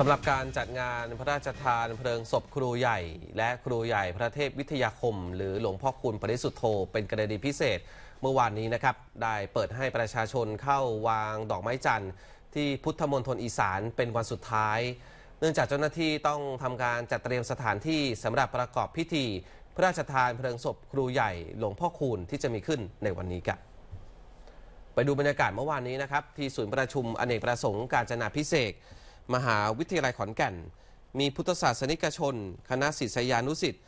สำหรับการจัดงานพระราชทานเพลิงศพครูใหญ่และครูใหญ่พระเทพวิทยาคม หรือหลวงพ่อคุณปริสุทธโธเป็นกรณีพิเศษ เมื่อวานนี้นะครับ ได้เปิดให้ประชาชนเข้าวางดอกไม้จันทร์ที่พุทธมณฑลอีสานเป็นวันสุดท้าย เนื่องจากเจ้าหน้าที่ต้องทำการจัดเตรียมสถานที่สำหรับประกอบพิธี พระราชทานเพลิงศพครูใหญ่ หลวงพ่อคูณที่จะมีขึ้นในวันนี้กันไปดูบรรยากาศเมื่อวานนี้นะครับที่ศูนย์ประชุมอเนกประสงค์การจนาพิเศษมหาวิทยาลัยขอนแก่น มีพุทธศาสนิกชน คณะศิษยานุศิษย์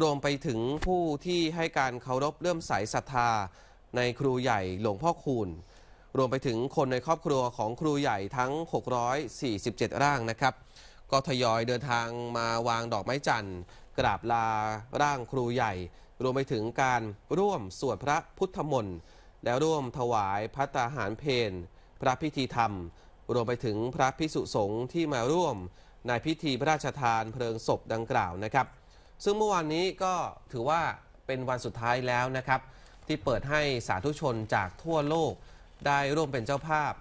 รวมไปถึงผู้ที่ให้การเคารพเลื่อมใสศรัทธาในครูใหญ่หลวงพ่อคูณ รวมไปถึงคนในครอบครัวของครูใหญ่ทั้ง 647 ร่างนะครับ ก็ทยอยเดินทางมาวางดอกไม้จันทร์ กราบลาร่างครูใหญ่ รวมไปถึงการร่วมสวดพระพุทธมนต์ และร่วมถวายพระตาหารเพนพระพิธีธรรมรวมไปถึงพระพิสุสงฆ์ที่มาร่วมในพิธีพระราชทาน เพลิงศพดังกล่าวนะครับ ซึ่งเมื่อวานนี้ก็ถือว่าเป็นวันสุดท้ายแล้วนะครับ ที่เปิดให้สาธุชนจากทั่วโลกได้ร่วมเป็นเจ้าภาพ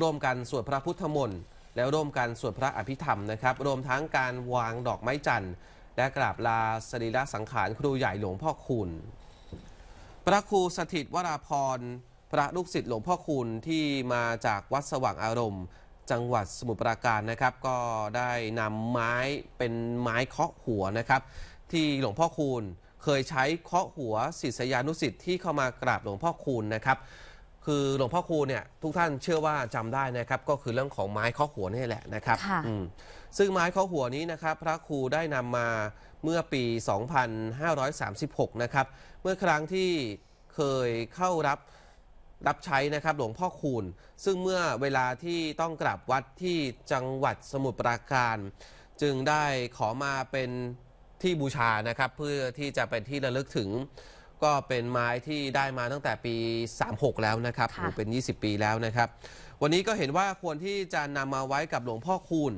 ร่วมกันสวดพระพุทธมนต์แล้วร่วมกันสวดพระอภิธรรมนะครับ รวมทั้งการวางดอกไม้จันทร์และกราบลาสรีระสังขารครูใหญ่หลวงพ่อคุณพระครูสถิตวราพรพระลูกศิษย์หลวงพ่อคูณที่มาจากวัดสว่างอารมณ์ จังหวัดสมุทรปราการนะครับ ก็ได้นำไม้เป็นไม้เคาะหัวนะครับ ที่หลวงพ่อคูณเคยใช้เคาะหัวศิษยานุศิษย์ที่เข้ามากราบหลวงพ่อคูณนะครับ คือหลวงพ่อคูณเนี่ยทุกท่านเชื่อว่าจำได้นะครับ ก็คือเรื่องของไม้เคาะหัวนี่แหละนะครับซึ่งไม้เคาะหัวนี้นะครับพระครูได้นำมาเมื่อปี 2536นะครับเมื่อครั้งที่เคยเข้ารับรับใช้นะครับหลวงพ่อคูณ ซึ่งเมื่อเวลาที่ต้องกลับวัดที่จังหวัดสมุทรปราการ จึงได้ขอมาเป็นที่บูชานะครับ เพื่อที่จะเป็นที่ระลึกถึง ก็เป็นไม้ที่ได้มาตั้งแต่ปี36แล้วนะครับหรือเป็น 20 ปีแล้วนะครับ วันนี้ก็เห็นว่าควรที่จะนำมาไว้กับหลวงพ่อคูณ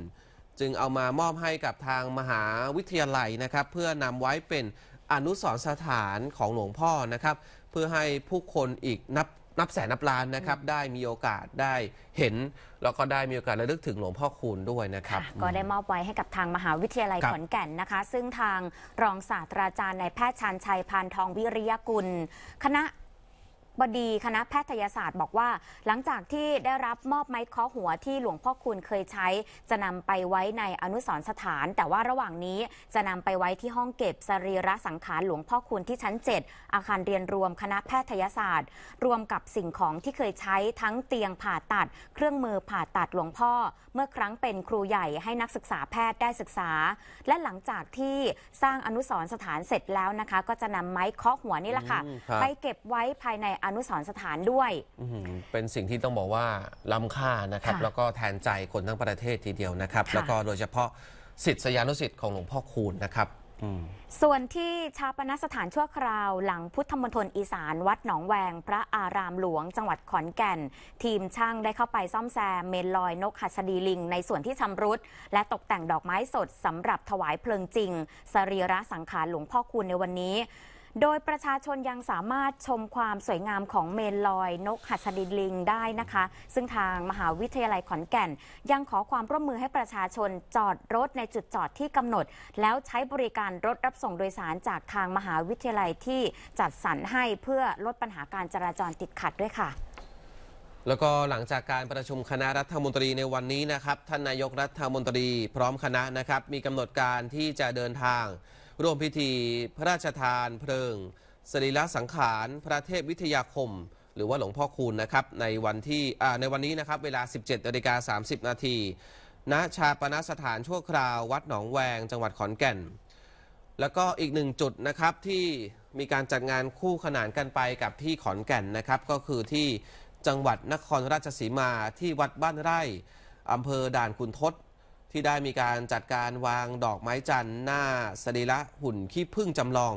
จึงเอามามอบให้กับทางมหาวิทยาลัยนะครับ เพื่อนำไว้เป็นอนุสรณ์สถานของหลวงพ่อนะครับเพื่อให้ผู้คนอีกนับนับแสนนับล้านนะครับ ได้มีโอกาสได้เห็น แล้วก็ได้มีโอกาสระลึกถึงหลวงพ่อคูณด้วยนะครับ ก็ได้มอบไว้ให้กับทางมหาวิทยาลัยขอนแก่นนะคะ ซึ่งทางรองศาสตราจารย์นายแพทย์ชันชัยพานทองวิริยกุล คณะบดีคณะแพทยศาสตร์บอกว่า หลังจากที่ได้รับมอบไม้เคาะหัวที่หลวงพ่อคุณเคยใช้ จะนำไปไว้ในอนุสรสถานแต่ว่าระหว่างนี้จะนำไปไว้ที่ห้องเก็บสรีระสังขารหลวงพ่อคุณที่ชั้น 7 อาคารเรียนรวมคณะแพทยศาสตร์ รวมกับสิ่งของที่เคยใช้ทั้งเตียงผ่าตัด เครื่องมือผ่าตัดหลวงพ่อ เมื่อครั้งเป็นครูใหญ่ให้นักศึกษาแพทย์ได้ศึกษา และหลังจากที่สร้างอนุสรสถานเสร็จแล้วนะคะ ก็จะนำไม้เคาะหัวนี่แหละค่ะไปเก็บไว้ภายในอนุสรสถานด้วย เป็นสิ่งที่ต้องบอกว่าล้ำค่านะครับแล้วก็แทนใจคนทั้งประเทศทีเดียวนะครับ แล้วก็โดยเฉพาะสิทธิสยานุสิทธิ์ของหลวงพ่อคูณนะครับ ส่วนที่ชาปนสถานชั่วคราวหลังพุทธมณฑลอีสานวัดหนองแวงพระอารามหลวง จังหวัดขอนแก่น ทีมช่างได้เข้าไปซ่อมแซม เมนลอยนกหัสดีลิงในส่วนที่ชำรุดและตกแต่งดอกไม้สดสำหรับถวายเพลิงจริงสรีระสังขารหลวงพ่อคูณในวันนี้โดยประชาชนยังสามารถชมความสวยงามของเมนลอย นกหัสดินลิงได้นะคะซึ่งทางมหาวิทยาลัยขอนแก่น ยังขอความร่วมมือให้ประชาชนจอดรถในจุดจอดที่กำหนด แล้วใช้บริการรถรับส่งโดยสารจากทางมหาวิทยาลัยที่จัดสรรให้เพื่อลดปัญหาการจราจรติดขัดด้วยค่ะ แล้วก็หลังจากการประชุมคณะรัฐมนตรีในวันนี้นะครับท่านนายกรัฐมนตรี พร้อมคณะนะครับมีกำหนดการที่จะเดินทางรวมพิธีพระราชทานเพลิงสรีระสังขารพระเทพวิทยาคม หรือว่าหลวงพ่อคูณนะครับในวันที่ในวันนี้นะครับเวลา 17นาฬิกา30นาทีณชาปนสถานชั่วคราว วัดหนองแวงจังหวัดขอนแก่น แล้วก็อีกหนึ่งจุดนะครับที่มีการจัดงานคู่ขนานกันไปกับที่ขอนแก่นนะครับ ก็คือที่จังหวัดนครราชสีมาที่วัดบ้านไร่อำเภอด่านคุณทศที่ได้มีการจัดการวางดอกไม้จันทร์ หน้าสรีระหุ่นขี้พึ่งจำลอง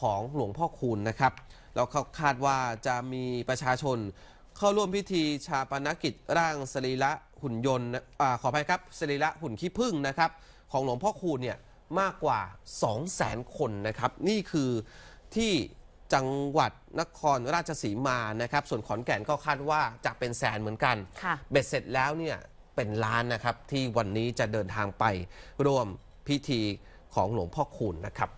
ของหลวงพ่อคูณนะครับแล้วเขาคาดว่าจะมีประชาชน เข้าร่วมพิธีชาปนกิจร่างสรีระหุ่นยนต์ขออภัยครับสรีระหุ่นขี้พึ่งนะครับ ของหลวงพ่อคูณเนี่ยมากกว่า 2 0 0แสนคนนะครับ นี่คือที่จังหวัดนครราชสีมานะครับส่วนขอนแก่นก็คาดว่าจะเป็นแสนเหมือนกันเบ็ดเสร็จแล้วเนี่ยเป็นล้านนะครับที่วันนี้จะเดินทางไปร่วมพิธีของหลวงพ่อคูณนะครับ